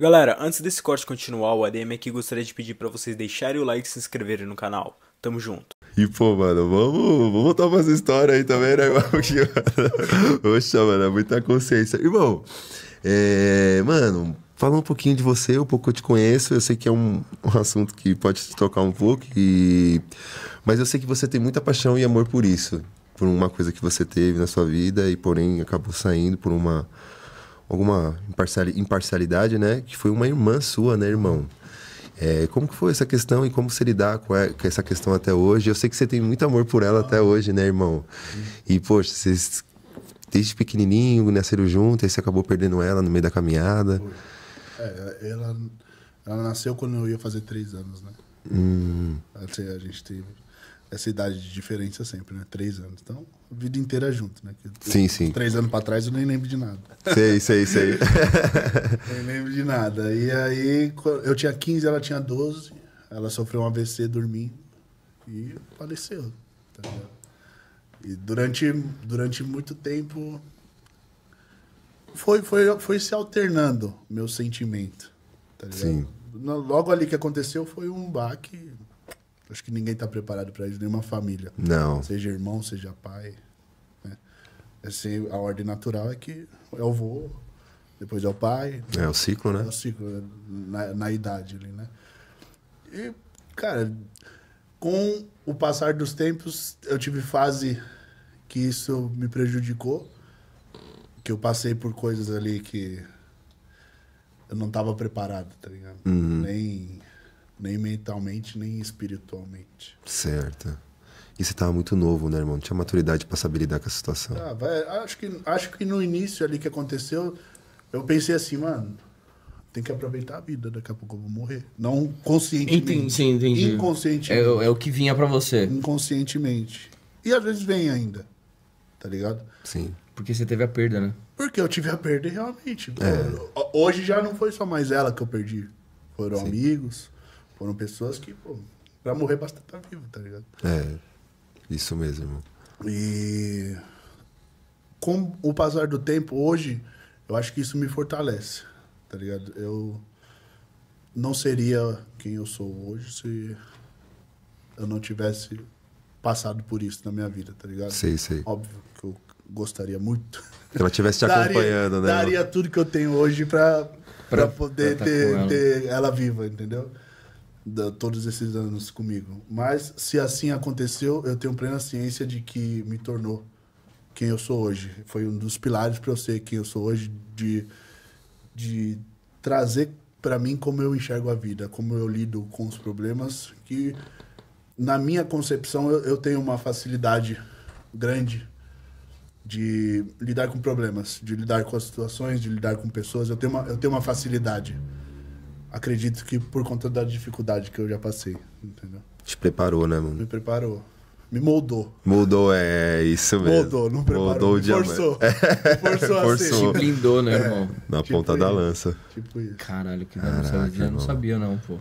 Galera, antes desse corte continuar, o ADM aqui gostaria de pedir para vocês deixarem o like e se inscreverem no canal. Tamo junto. E, pô, mano, vamos, vamos voltar pra essa história aí também, né, irmão? Poxa, mano, é muita consciência. Irmão, é, mano, fala um pouquinho de você, um pouco eu te conheço. Eu sei que é um, um assunto que pode te tocar um pouco, e... mas eu sei que você tem muita paixão e amor por isso. Por uma coisa que você teve na sua vida e, porém, acabou saindo por uma alguma imparcialidade, né? Que foi uma irmã sua, né, irmão? É, como que foi essa questão e como você lidar é, com, essa questão até hoje? Eu sei que você tem muito amor por ela até hoje, né, irmão? E, poxa, vocês desde pequenininho nasceram juntos, aí você acabou perdendo ela no meio da caminhada. É, ela, ela nasceu quando eu ia fazer três anos, né? Hum. a gente teve essa idade de diferença sempre, né? Três anos. Então, a vida inteira é junto, né? sim, sim. Três anos para trás eu nem lembro de nada. Sei, sei, sei. nem lembro de nada. E aí, eu tinha 15, ela tinha 12. Ela sofreu um AVC dormindo e faleceu. Tá e durante, durante muito tempo foi, foi, foi se alternando meu sentimento. Tá sim. Logo ali que aconteceu foi um baque Acho que ninguém está preparado para isso, nenhuma família. Não. Seja irmão, seja pai. Né? Assim, a ordem natural é que é o vô, depois é o pai. É o ciclo, né? É o ciclo, é na, na idade ali, né? E, cara, com o passar dos tempos, eu tive fase que isso me prejudicou, que eu passei por coisas ali que eu não estava preparado, tá ligado? Uhum. Nem nem mentalmente, nem espiritualmente. Certo. E você estava muito novo, né, irmão? tinha maturidade para saber lidar com essa situação. Ah, vai, acho, que, acho que no início ali que aconteceu, eu pensei assim, mano, tem que aproveitar a vida, daqui a pouco eu vou morrer. Não conscientemente. Entendi, sim, entendi. Inconscientemente. É, é o que vinha para você. Inconscientemente. E às vezes vem ainda, tá ligado? Sim. Porque você teve a perda, né? Porque eu tive a perda realmente. É. Hoje já não foi só mais ela que eu perdi. Foram sim. amigos, foram pessoas que, pô, pra morrer basta estar tá vivo, tá ligado? É, isso mesmo. E com o passar do tempo, hoje, eu acho que isso me fortalece, tá ligado? Eu não seria quem eu sou hoje se eu não tivesse passado por isso na minha vida, tá ligado? Sei, sei. Óbvio que eu gostaria muito. Se ela estivesse te daria, acompanhando, né? Daria tudo que eu tenho hoje pra, pra, pra poder pra tá ter, ela. ter ela viva, entendeu? de todos esses anos comigo. Mas se assim aconteceu, eu tenho plena ciência de que me tornou quem eu sou hoje. Foi um dos pilares para eu ser quem eu sou hoje, de, de trazer para mim como eu enxergo a vida, como eu lido com os problemas, que na minha concepção eu, eu tenho uma facilidade grande de lidar com problemas, de lidar com as situações, de lidar com pessoas. Eu tenho uma, eu tenho uma facilidade acredito que por conta da dificuldade que eu já passei, entendeu? Te preparou, né, mano? Me preparou. Me moldou. Moldou, é, é isso mesmo. Moldou, não preparou. Moldou Forçou. É. Forçou, Forçou. Te blindou, né, é, irmão? Na tipo ponta isso. da lança. Tipo isso. Caralho, que Caraca, eu não sabia não, pô.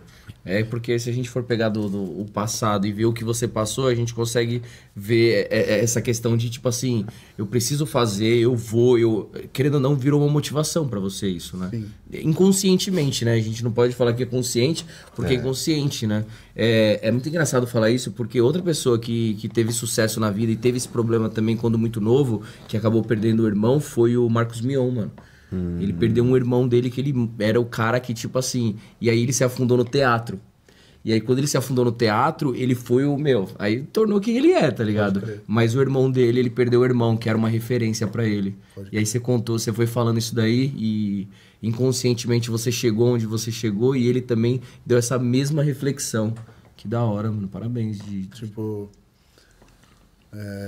É porque se a gente for pegar do, do, o passado e ver o que você passou, a gente consegue ver é, essa questão de tipo assim, eu preciso fazer, eu vou, eu querendo ou não virou uma motivação para você isso, né? Sim. Inconscientemente, né? A gente não pode falar que é consciente, porque é, é inconsciente, né? É, é, muito engraçado falar isso, porque outra pessoa que, que teve sucesso na vida e teve esse problema também quando muito novo, que acabou perdendo o irmão, foi o Marcos Mion, mano. Hum. Ele perdeu um irmão dele que ele era o cara que, tipo assim. E aí ele se afundou no teatro. E aí, quando ele se afundou no teatro, ele foi o meu. Aí tornou quem ele é, tá ligado? Mas o irmão dele, ele perdeu o irmão, que era uma referência para ele. E aí você contou, você foi falando isso daí e inconscientemente você chegou onde você chegou e ele também deu essa mesma reflexão. Que da hora, mano. Parabéns. De, Tipo. É...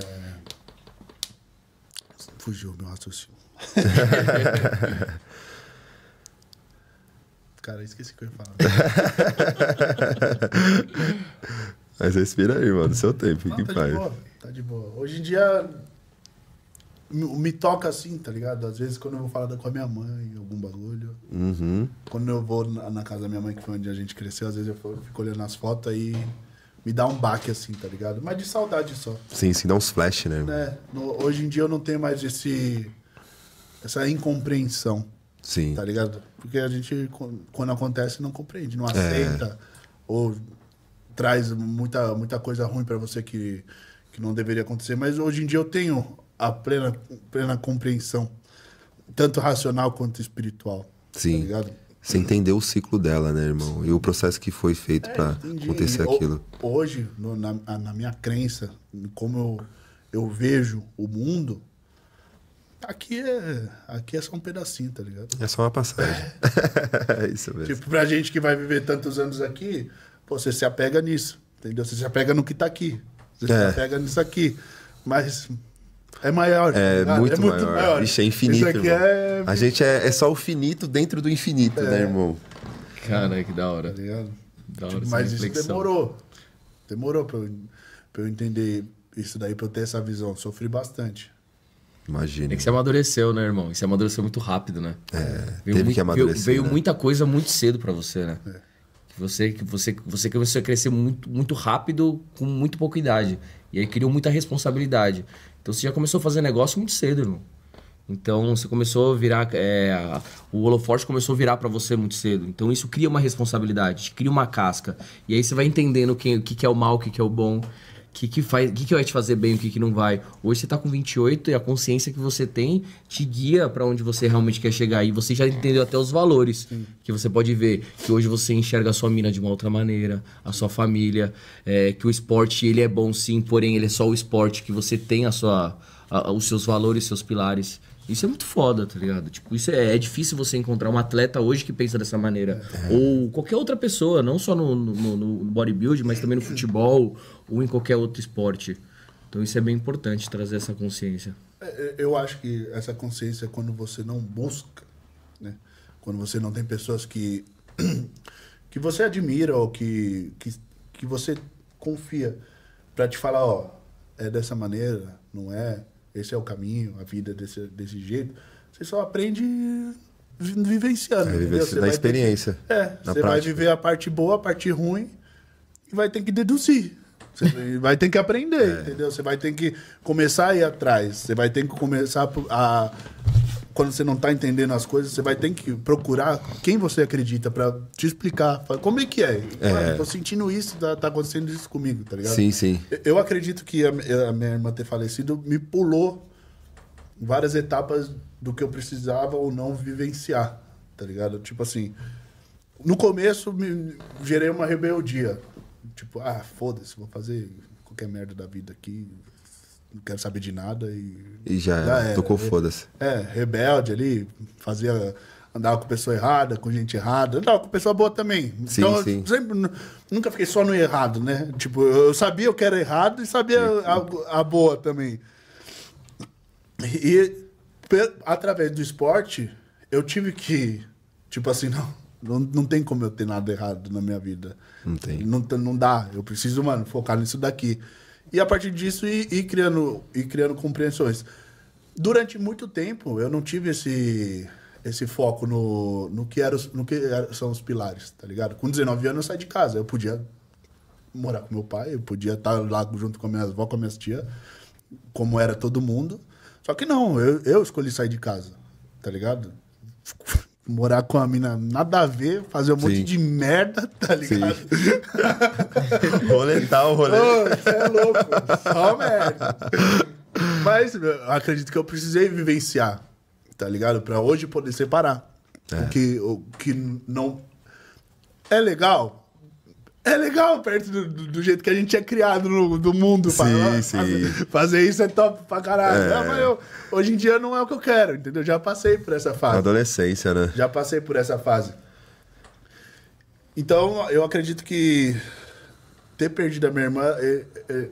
Fugiu meu raciocínio. Cara, esqueci o que eu ia falar. Mas respira aí, mano. Seu tempo, fique em tá paz. De boa, tá de boa. Hoje em dia me toca assim, tá ligado? Às vezes quando eu vou falar com a minha mãe, algum bagulho. Uhum. Quando eu vou na, na, casa da minha mãe, que foi onde a gente cresceu, às vezes eu fico olhando as fotos e me dá um baque assim, tá ligado? Mas de saudade só. Sim, sim, dá uns flash, né? É, no, hoje em dia eu não tenho mais esse essa incompreensão. Sim. Tá ligado? Porque a gente, quando acontece, não compreende, não é. aceita. É. Ou traz muita, muita coisa ruim para você que, que não deveria acontecer. Mas hoje em dia eu tenho a plena, plena compreensão, tanto racional quanto espiritual. Sim. Tá Você entendeu o ciclo dela, né, irmão? E o processo que foi feito é, para acontecer e, aquilo. Hoje, no, na, na minha crença, como eu, eu vejo o mundo, Aqui é, aqui é só um pedacinho, tá ligado? É só uma passagem. É. Isso mesmo. Tipo, pra gente que vai viver tantos anos aqui, pô, você se apega nisso, entendeu? Você se apega no que tá aqui. Você é. se apega nisso aqui. Mas é maior. É, tá muito, é maior. muito maior. É isso é infinito, Isso é... A gente é, é, só o finito dentro do infinito, né, é. né, irmão? Cara, que da hora. Tá da hora tipo, mas reflexão. isso demorou. Demorou pra eu, pra eu entender isso daí, pra eu ter essa visão. Sofri bastante. Imagina. É que você amadureceu, né, irmão? você amadureceu muito rápido, né? É, veio teve muito, que amadurecer. Veio, veio né? muita coisa muito cedo para você, né? É. Você, você, você começou a crescer muito, muito rápido, com muito pouca idade. E aí criou muita responsabilidade. Então você já começou a fazer negócio muito cedo, irmão. Então você começou a virar. É, o holoforte começou a virar para você muito cedo. Então isso cria uma responsabilidade, cria uma casca. E aí você vai entendendo quem, o que, que é o mal, o que, que é o bom que, que faz, o que, que vai te fazer bem, o que, que não vai. Hoje você tá com 28 e a consciência que você tem te guia para onde você realmente quer chegar. E você já entendeu até os valores Sim. que você pode ver. Que hoje você enxerga a sua mina de uma outra maneira, a sua família, é, que o esporte ele é bom sim, porém ele é só o esporte que você tem a sua, a, os seus valores, seus pilares. Isso é muito foda, tá ligado? Tipo, isso é, é, difícil você encontrar um atleta hoje que pensa dessa maneira. É. Ou qualquer outra pessoa, não só no, no, no bodybuilding, mas também no futebol ou em qualquer outro esporte. Então isso é bem importante trazer essa consciência. É, é, eu acho que essa consciência é quando você não busca, né? Quando você não tem pessoas que que você admira ou que que, que você confia para te falar, ó, é dessa maneira, não é? Esse é o caminho, a vida desse desse jeito. Você só aprende vivenciando, é, Você na experiência. Ter, é, você prática. vai viver a parte boa, a parte ruim e vai ter que deduzir você vai ter que aprender, é. entendeu? Você vai ter que começar a ir atrás. Você vai ter que começar a. Quando você não está entendendo as coisas, você vai ter que procurar quem você acredita para te explicar. Como é que é? é. Estou sentindo isso, tá, tá, acontecendo isso comigo, tá ligado? Sim, sim. Eu acredito que a, a minha irmã ter falecido me pulou várias etapas do que eu precisava ou não vivenciar, tá ligado? Tipo assim, no começo me gerei uma rebeldia, tipo, ah, foda-se, vou fazer qualquer merda da vida aqui, não quero saber de nada e. E já, já era. tocou foda-se. É, rebelde ali, fazia. Andava com pessoa errada, com gente errada, andava com pessoa boa também. Sim, então, sim. sempre, nunca fiquei só no errado, né? Tipo, eu sabia o que era errado e sabia a, a boa também. E, através do esporte, eu tive que, tipo assim, não, não, não tem como eu ter nada errado na minha vida. Não tem. Não, não dá. Eu preciso, mano, focar nisso daqui. E a partir disso, ir, ir criando, ir criando compreensões. Durante muito tempo, eu não tive esse, esse foco no, no que, era, no que era, são os pilares, tá ligado? Com 19 anos, eu saí de casa. Eu podia morar com meu pai, eu podia estar lá junto com a minha avó, com a minha tia, como era todo mundo. Só que não, eu, eu escolhi sair de casa, tá ligado? morar com a mina nada a ver, fazer um Sim. monte de merda, tá ligado? Roletar o rolê. você é louco, só merda. Mas eu acredito que eu precisei vivenciar, tá ligado? Pra hoje poder separar. É. O, que, o que não é legal, é legal, perto do, do, jeito que a gente é criado no, do mundo. Sim, pra, ah, sim. Fazer, fazer isso é top pra caralho. É. Não, mas eu, hoje em dia não é o que eu quero, entendeu? Já passei por essa fase. Na adolescência, né? Já passei por essa fase. Então, eu acredito que ter perdido a minha irmã,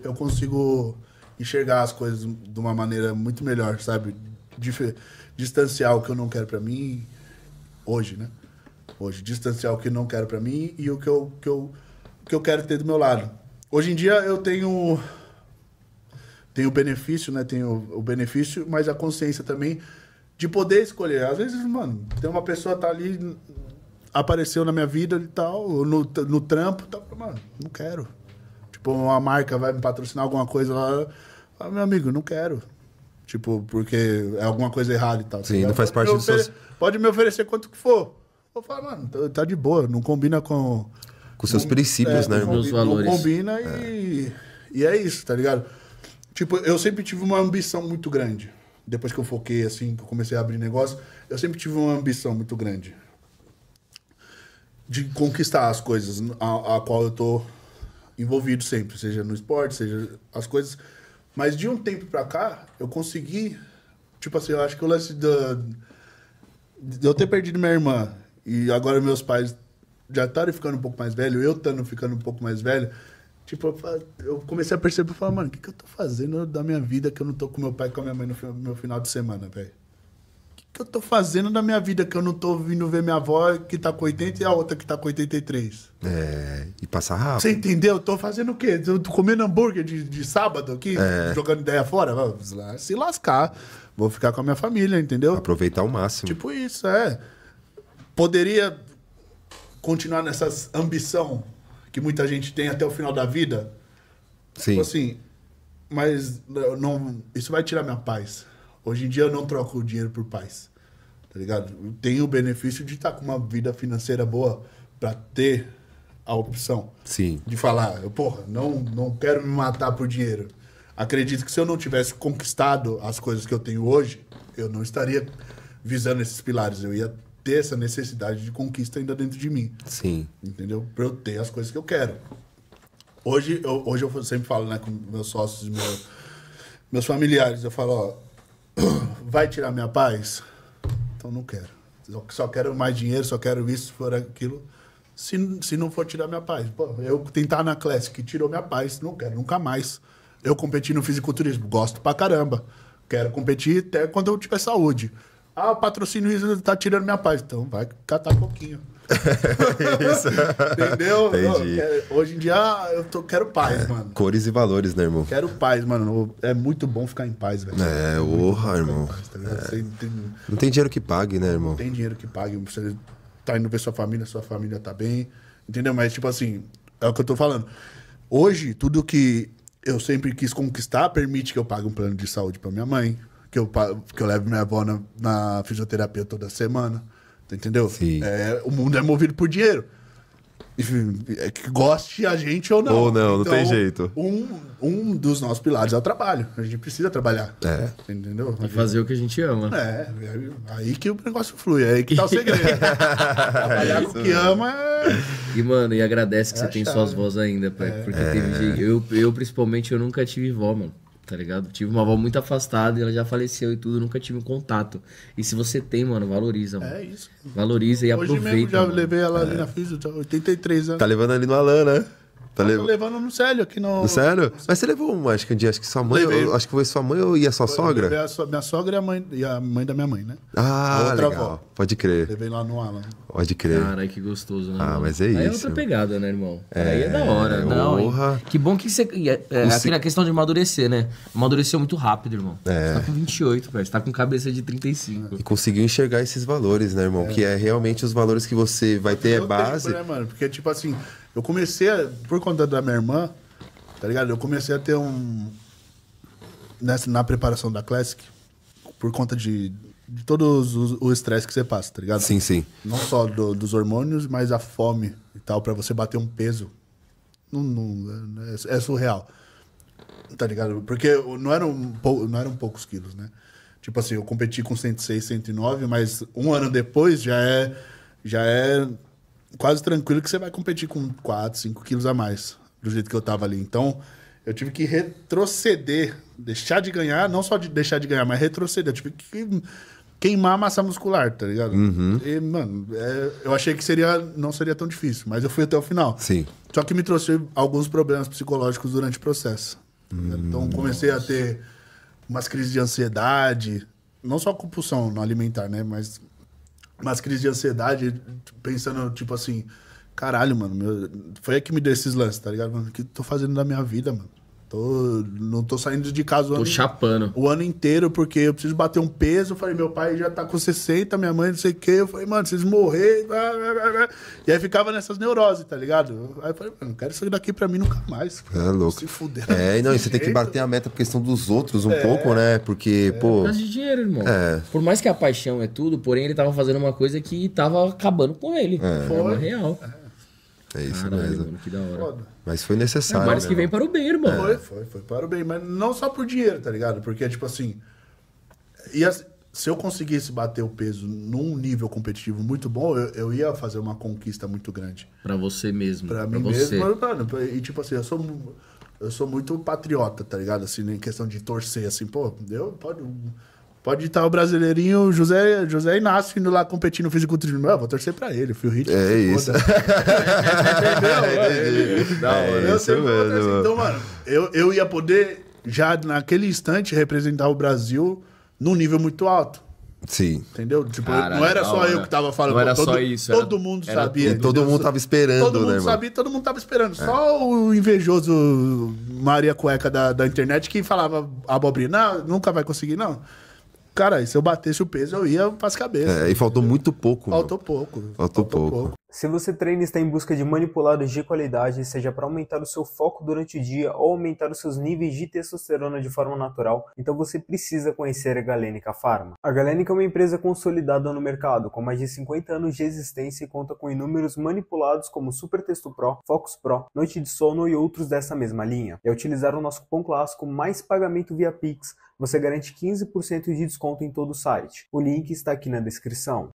eu consigo enxergar as coisas de uma maneira muito melhor, sabe? Dif distanciar o que eu não quero para mim hoje, né? Hoje, distanciar o que eu não quero para mim e o que eu, que eu que eu quero ter do meu lado. Hoje em dia eu tenho tenho o benefício, né? Tenho o benefício, mas a consciência também de poder escolher. Às vezes, mano, tem uma pessoa tá ali apareceu na minha vida e tal, no, no trampo, tal, tá, mano, não quero. Tipo, uma marca vai me patrocinar alguma coisa lá, ah, meu amigo, não quero. Tipo, porque é alguma coisa errada e tal. Tá Sim, não faz parte do seu. Pode me oferecer quanto que for. Eu falo, mano, tá, tá de boa, não combina com com seus com, princípios, é, né? Com os valores. Combina e, e é isso, tá ligado? Tipo, eu sempre tive uma ambição muito grande. Depois que eu foquei, assim, que eu comecei a abrir negócio, eu sempre tive uma ambição muito grande de conquistar as coisas a, a qual eu tô envolvido sempre, seja no esporte, seja as coisas. Mas de um tempo pra cá, eu consegui. Tipo assim, eu acho que o lance da. De eu ter perdido minha irmã e agora meus pais já estarem ficando um pouco mais velho, eu estando ficando um pouco mais velho, tipo, eu comecei a perceber, falei, mano, o que, que eu tô fazendo da minha vida que eu não tô com meu pai e com a minha mãe no meu final de semana, velho? O que, que eu tô fazendo da minha vida que eu não tô vindo ver minha avó que tá com 80 e a outra que tá com 83? É, e passar rápido. Você entendeu? Eu tô fazendo o quê? Eu tô comendo hambúrguer de, de sábado aqui, é. jogando ideia fora? Vamos lá, se lascar. Vou ficar com a minha família, entendeu? Aproveitar o máximo. Tipo isso, é. Poderia continuar nessa ambição que muita gente tem até o final da vida. Sim. Tipo assim, mas não, isso vai tirar minha paz. Hoje em dia eu não troco o dinheiro por paz. Tá ligado? Eu tenho o benefício de estar com uma vida financeira boa para ter a opção. Sim. De falar, eu, porra, não, não quero me matar por dinheiro. Acredito que se eu não tivesse conquistado as coisas que eu tenho hoje, eu não estaria visando esses pilares. Eu ia ter essa necessidade de conquista ainda dentro de mim. Sim. Entendeu? Para eu ter as coisas que eu quero. Hoje eu, hoje eu sempre falo né, com meus sócios, meu, meus familiares, eu falo, ó, vai tirar minha paz? Então não quero. Só quero mais dinheiro, só quero isso, se for aquilo. Se, se não for tirar minha paz. Pô, eu tentar na Classic, que tirou minha paz, não quero, nunca mais. Eu competi no fisiculturismo, gosto pra caramba. Quero competir até quando eu tiver saúde. Ah, o patrocínio tá tirando minha paz. Então vai catar um pouquinho. Isso. Entendeu? hoje em dia eu tô, quero paz, é, mano. Cores e valores, né, irmão? Quero paz, mano. É muito bom ficar em paz, velho. É, honra, é irmão. Paz, tá é. tem... Não tem dinheiro que pague, né, irmão? Não tem dinheiro que pague. Você tá indo ver sua família, sua família tá bem. Entendeu? Mas, tipo assim, é o que eu tô falando. Hoje, tudo que eu sempre quis conquistar permite que eu pague um plano de saúde para minha mãe, que eu, que eu levo minha avó na, na fisioterapia toda semana. Entendeu? É, o mundo é movido por dinheiro. Enfim, é que goste a gente ou não. Ou não, então, não tem então, jeito. Um, um dos nossos pilares é o trabalho. A gente precisa trabalhar. É. Entendeu? E fazer o que a gente ama. É, é aí que o negócio flui, é aí que tá o segredo. trabalhar com o que ama é- E, mano, e agradece que é você tem chave. suas vozes ainda, pai. Porque teve. Eu, eu, principalmente, eu nunca tive vó, mano tá ligado? Tive uma avó muito afastada e ela já faleceu e tudo, nunca tive um contato. E se você tem, mano, valoriza, mano. É isso. Valoriza e Hoje aproveita. Hoje mesmo já mano. levei ela é. ali na física, 83 tá, anos. Tá levando ali no Alan, né? Tá levando no sério aqui no. No Célio? Mas você levou uma, acho que um dia, acho que sua mãe, eu, acho que foi sua mãe e a sua foi, sogra? A so... minha sogra e a, mãe, e a mãe da minha mãe, né? Ah, legal. Avó. Pode crer. Levei lá no Alan. Pode crer. Cara, que gostoso, né? Ah, mas é isso. Aí é outra pegada, né, irmão? É, aí é da hora. Né? Não, Que bom que você. É, é se... É questão de amadurecer, né? Amadureceu muito rápido, irmão. É. Você tá com 28, velho. Você tá com cabeça de 35. E conseguiu enxergar esses valores, né, irmão? É. Que é realmente os valores que você vai ter é base. Tempo, né, mano? Porque, tipo assim, eu comecei, a, por conta da minha irmã, tá ligado? Eu comecei a ter um. Nessa, na preparação da Classic, por conta de, de todos os, o estresse que você passa, tá ligado? Sim, sim. Não só do, dos hormônios, mas a fome e tal, para você bater um peso. Não, não é, é, surreal. Tá ligado? Porque não eram, não eram poucos quilos, né? Tipo assim, eu competi com 106, 109, mas um ano depois já é. Já é quase tranquilo que você vai competir com 4, 5 quilos a mais, do jeito que eu tava ali. Então, eu tive que retroceder, deixar de ganhar, não só de deixar de ganhar, mas retroceder. Eu tive que queimar a massa muscular, tá ligado? Uhum. E, mano, é, eu achei que seria, não seria tão difícil, mas eu fui até o final. Sim. Só que me trouxe alguns problemas psicológicos durante o processo. Então, hum, então, comecei nossa. a ter umas crises de ansiedade, não só compulsão no alimentar, né? Mas umas crises de ansiedade, pensando, tipo assim, caralho, mano, meu, foi aí que me deu esses lances, tá ligado? Mano, o que eu tô fazendo da minha vida, mano? Tô, não tô saindo de casa o tô ano, chapando. o ano inteiro, porque eu preciso bater um peso. Eu falei, meu pai já tá com 60, minha mãe não sei o quê. Eu falei, mano, vocês morrer. E aí ficava nessas neuroses, tá ligado? Aí eu falei, não quero sair daqui pra mim nunca mais. É louco. Se fuder. É, não, e você jeito. tem que bater a meta por questão dos outros um é, pouco, né? Porque, é. pô. Por de dinheiro, irmão. É. Por mais que a paixão é tudo, porém ele tava fazendo uma coisa que tava acabando com ele. É. é Foi. real. É. É isso Caralho, mesmo. Mano, que da hora. Foda. Mas foi necessário. É, mas que né, vem para o bem, irmão. Foi, foi, foi para o bem. Mas não só por dinheiro, tá ligado? Porque, tipo assim. se eu conseguisse bater o peso num nível competitivo muito bom, eu, eu ia fazer uma conquista muito grande. Para você mesmo. Para mim você. mesmo. Mano, e, tipo assim, eu sou, eu sou muito patriota, tá ligado? Assim, em questão de torcer, assim, pô, eu pode Pode estar o brasileirinho José, José Inácio indo lá competindo no fisiculturismo. Eu vou torcer pra ele, fio hit. É, é isso. É é então, mano, eu, eu ia poder, já naquele instante, representar o Brasil num nível muito alto. Sim. Entendeu? Tipo, Caralho, não era só eu que tava falando. Não era todo, só isso. Todo era, mundo era sabia. todo mundo tava esperando, todo mundo né, sabia, Todo mundo tava esperando. É. Só o invejoso Maria Cueca da, da internet que falava abobrinha. Não, nunca vai conseguir, não. Cara, se eu batesse o peso, eu ia para cabeça. É, e faltou muito pouco. Faltou pouco. Faltou, faltou pouco. pouco. Se você treina e está em busca de manipulados de qualidade, seja para aumentar o seu foco durante o dia ou aumentar os seus níveis de testosterona de forma natural, então você precisa conhecer a Galenica Pharma. A Galenica é uma empresa consolidada no mercado, com mais de 50 anos de existência e conta com inúmeros manipulados como Super Testo Pro, Focus Pro, Noite de Sono e outros dessa mesma linha. E é ao utilizar o nosso cupom clássico mais pagamento via Pix, você garante 15% de desconto em todo o site. O link está aqui na descrição.